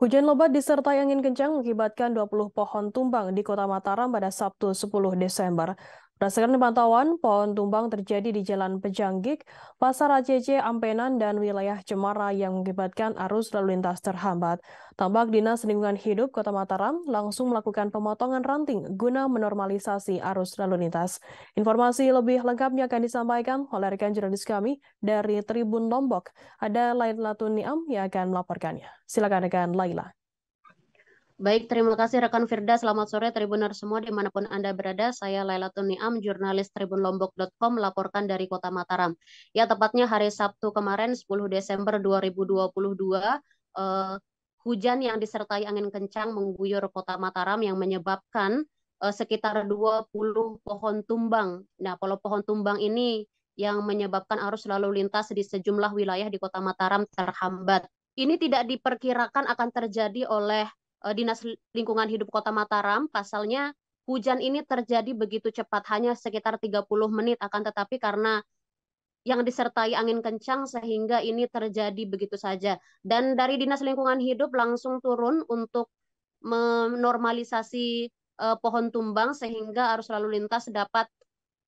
Hujan lebat disertai angin kencang mengakibatkan 20 pohon tumbang di Kota Mataram pada Sabtu 10 Desember. Berdasarkan pantauan, pohon tumbang terjadi di Jalan Pejanggik, Pasar ACC, Ampenan, dan wilayah Cemara yang mengakibatkan arus lalu lintas terhambat. Tampak Dinas Lingkungan Hidup Kota Mataram langsung melakukan pemotongan ranting guna menormalisasi arus lalu lintas. Informasi lebih lengkapnya akan disampaikan oleh rekan jurnalis kami dari Tribun Lombok. Ada Laila Tuniam yang akan melaporkannya. Silakan rekan Laila. Baik, terima kasih rekan Firda. Selamat sore Tribuner semua dimanapun Anda berada. Saya Laila Tuniam, jurnalis tribunlombok.com melaporkan dari Kota Mataram. Ya, tepatnya hari Sabtu kemarin 10 Desember 2022, eh, hujan yang disertai angin kencang mengguyur Kota Mataram yang menyebabkan eh, sekitar 20 pohon tumbang. Nah, kalau pohon tumbang ini yang menyebabkan arus lalu lintas di sejumlah wilayah di Kota Mataram terhambat. Ini tidak diperkirakan akan terjadi oleh Eh, Dinas Lingkungan Hidup Kota Mataram, pasalnya hujan ini terjadi begitu cepat, hanya sekitar 30 menit, akan tetapi karena yang disertai angin kencang sehingga ini terjadi begitu saja. Dan dari Dinas Lingkungan Hidup langsung turun untuk menormalisasi uh, pohon tumbang sehingga arus lalu lintas dapat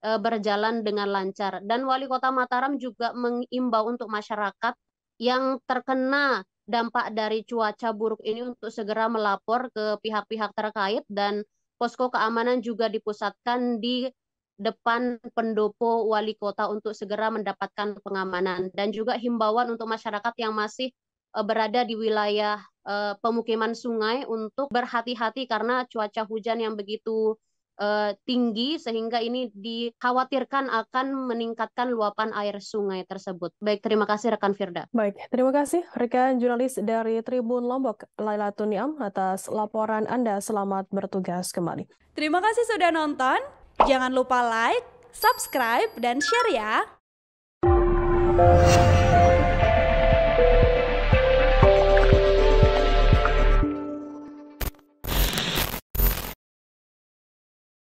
eh, berjalan dengan lancar. Dan Wali Kota Mataram juga mengimbau untuk masyarakat yang terkena dampak dari cuaca buruk ini untuk segera melapor ke pihak-pihak terkait dan posko keamanan juga dipusatkan di depan pendopo wali kota untuk segera mendapatkan pengamanan dan juga himbauan untuk masyarakat yang masih e, berada di wilayah e, pemukiman sungai untuk berhati-hati karena cuaca hujan yang begitu uh, tinggi sehingga ini dikhawatirkan akan meningkatkan luapan air sungai tersebut. Baik, terima kasih rekan Firda. Baik, terima kasih rekan jurnalis dari Tribun Lombok Laila Tuniam atas laporan Anda. Selamat bertugas kembali. Terima kasih sudah nonton. Jangan lupa like, subscribe dan share ya.